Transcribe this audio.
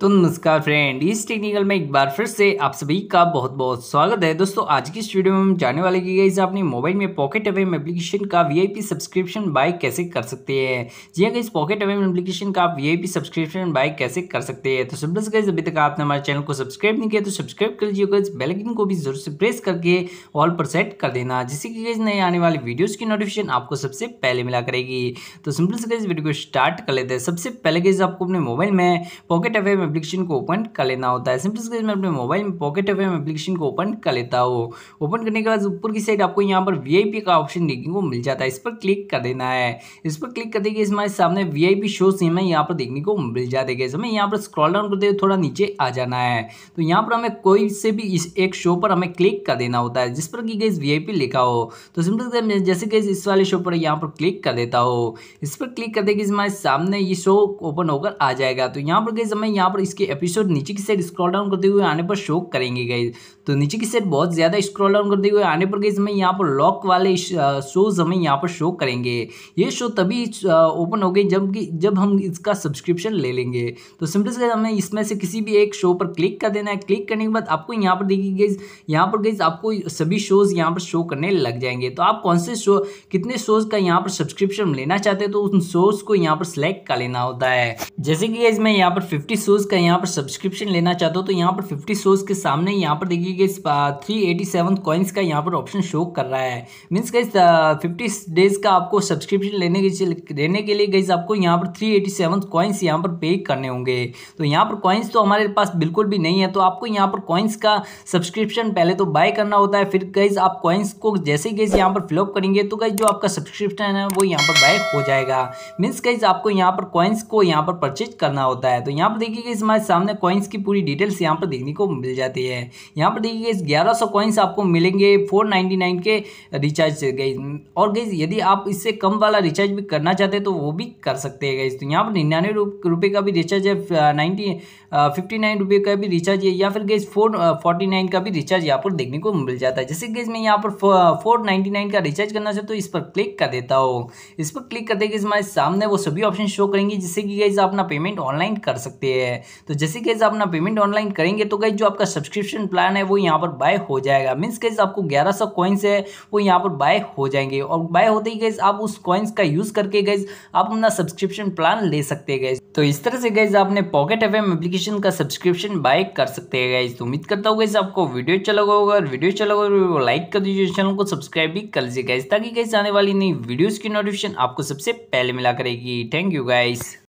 तो नमस्कार फ्रेंड इस टेक्निकल में एक बार फिर से आप सभी का बहुत बहुत स्वागत है दोस्तों आज की इस वीडियो में हम जानने वाले कि गाइज अपने मोबाइल में पॉकेट अवेम एप्लीकेशन का वीआईपी सब्सक्रिप्शन बाय कैसे कर सकते हैं जी हाँ इस पॉकेट अवेम एप्लीकेशन का आप वीआईपी सब्सक्रिप्शन बाय कैसे कर सकते हैं तो सिंपल गाइज अभी तक आपने हमारे चैनल को सब्सक्राइब नहीं किया तो सब्सक्राइब कर लीजिए गाइज बेलकिन को भी जरूर से प्रेस करके ऑल पर सेट कर देना जिससे कि गाइज नए आने वाले वीडियोज़ की नोटिफिकेशन आपको सबसे पहले मिला करेगी तो सिंपल से गाइज वीडियो को स्टार्ट कर लेते हैं सबसे पहले गाइज आपको अपने मोबाइल में पॉकेट अवेम एप्लीकेशन को ओपन कर लेना होता है सिंपल से मैं अपने मोबाइल में पॉकेट एफ एप्लीकेशन को ओपन कर लेता हूँ ओपन करने के बाद ऊपर की साइड आपको यहाँ पर वी का ऑप्शन देखने को मिल जाता है इस पर क्लिक कर देना है इस पर क्लिक कर देगी हमारे सामने वी आई पी शो सीमें यहाँ पर देखने को मिल जाते हमें यहाँ पर स्क्रॉल डाउन करते हुए थोड़ा नीचे आ जाना है तो यहाँ पर हमें कोई से भी इस एक शो पर हमें क्लिक कर देना होता है जिस पर कि गई वी लिखा हो तो सिंपल जैसे कि इस वाले शो पर यहाँ पर क्लिक कर देता हो इस पर क्लिक कर देगी हमारे सामने ये शो ओपन होकर आ जाएगा तो यहाँ पर गई हमें यहाँ पर पर इसके एपिसोड नीचे की साइड स्क्रॉल डाउन करते हुए आने पर शो करेंगे गाइज तो नीचे की साइड बहुत ज़्यादा स्क्रॉल डाउन करते हुए आने पर गाइज हमें यहाँ पर लॉक वाले शोज़ हमें यहाँ पर शो करेंगे ये शो तभी ओपन हो गए जब कि जब हम इसका सब्सक्रिप्शन ले लेंगे तो सिंपल से हमें इसमें से किसी भी एक शो पर क्लिक कर देना है क्लिक करने के बाद आपको यहाँ पर देखिए गई यहाँ पर गई आपको सभी शोज़ यहाँ पर शो करने लग जाएंगे तो आप कौन से शो कितने शोज़ का यहाँ पर सब्सक्रिप्शन लेना चाहते हैं तो उन शोज़ को यहाँ पर सिलेक्ट कर लेना होता है जैसे कि मैं यहाँ पर फिफ्टी शोज़ का यहाँ पर सब्सक्रिप्शन लेना चाहते हो तो यहाँ पर फिफ्टी सोज के सामने यहाँ पर देखिए थ्री एटी सेवन कॉइन्स का यहाँ पर ऑप्शन शो कर रहा है मीन्स गई फिफ्टी डेज़ का आपको सब्सक्रिप्शन लेने के लेने के लिए गई आपको यहाँ पर थ्री एटी सेवन कॉइन्स यहाँ पर पे करने होंगे तो यहाँ पर कॉइन्स तो हमारे पास बिल्कुल भी नहीं है तो आपको यहाँ पर कॉइन्स का सब्सक्रिप्शन पहले तो बाय करना होता है फिर गई आप कॉइन्स को जैसे गई यहाँ पर फिलअप करेंगे तो गई जो आपका सब्सक्रिप्शन है वो यहाँ पर बाय हो जाएगा मीन्स गई आपको यहाँ पर कॉइन्स को यहाँ पर परचेज करना होता है तो यहाँ पर देखिए गाइज हमारे सामने कॉइन्स की पूरी डिटेल्स यहाँ पर देखने को मिल जाती है यहाँ पर देखिए गाइज ग्यारह सौ कॉइन्स आपको मिलेंगे फोर नाइन्टी नाइन के रिचार्ज से और गाइज यदि आप इससे कम वाला रिचार्ज भी करना चाहते हैं तो वो भी कर सकते हैं गाइज तो यहाँ पर निन्यानवे रुपये का भी रिचार्ज है नाइन्टी फिफ्टी नाइन रुपये का भी रिचार्ज है या फिर गई फोर फोर्टी नाइन का भी रिचार्ज यहाँ पर देखने को मिल जाता है जैसे गैस मैं यहाँ पर फोर नाइन्टी नाइन का रिचार्ज करना चाहता हूँ तो इस पर क्लिक कर देता हूँ इस पर क्लिक करते गैस हमारे सामने वो सभी ऑप्शन शो करेंगे जिससे कि आप अपना पेमेंट ऑनलाइन कर सकते हैं तो जैसे कैसे आप अपना पेमेंट ऑनलाइन करेंगे तो गई जो आपका सब्सक्रिप्शन प्लान है वो यहाँ पर बाय हो जाएगा मीन्स कैसे आपको ग्यारह सौ कॉइन्स है वो यहाँ पर बाय हो जाएंगे और बाय होते ही गए आप उस कॉइन्स का यूज़ करके गए आप अपना सब्सक्रिप्शन प्लान ले सकते गए तो इस तरह से गैस आपने पॉकेट एफ एम एप्लीकेशन का सब्सक्रिप्शन बाय कर सकते हैं गैस तो उम्मीद करता हूँ गैस आपको वीडियो अच्छा लगा होगा और वीडियो अच्छा लगा होगा लाइक तो कर दीजिए चैनल को सब्सक्राइब भी कर लीजिए गैस ताकि गैस आने वाली नई वीडियोस की नोटिफिकेशन आपको सबसे पहले मिला करेगी थैंक यू गाइस